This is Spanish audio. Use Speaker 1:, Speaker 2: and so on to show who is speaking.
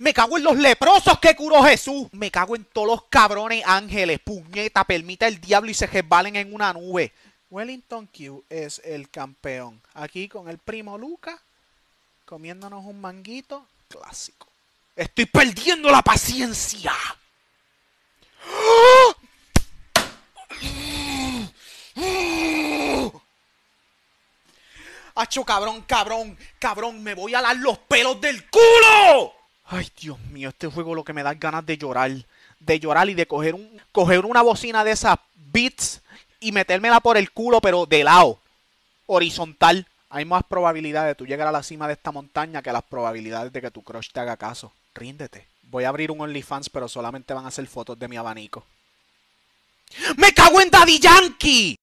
Speaker 1: Me cago en los leprosos que curó Jesús. Me cago en todos los cabrones ángeles. Puñeta, permita el diablo y se resbalen en una nube. Wellington Q es el campeón. Aquí con el primo Luca, comiéndonos un manguito clásico. Estoy perdiendo la paciencia. Hacho, cabrón, cabrón, cabrón, me voy a dar los pelos del culo. Ay, Dios mío, este juego lo que me da ganas de llorar. De llorar y de coger, un, coger una bocina de esas beats y metérmela por el culo, pero de lado, horizontal. Hay más probabilidades de tú llegar a la cima de esta montaña que las probabilidades de que tu crush te haga caso. Ríndete. Voy a abrir un OnlyFans, pero solamente van a hacer fotos de mi abanico. ¡Me cago en Daddy Yankee!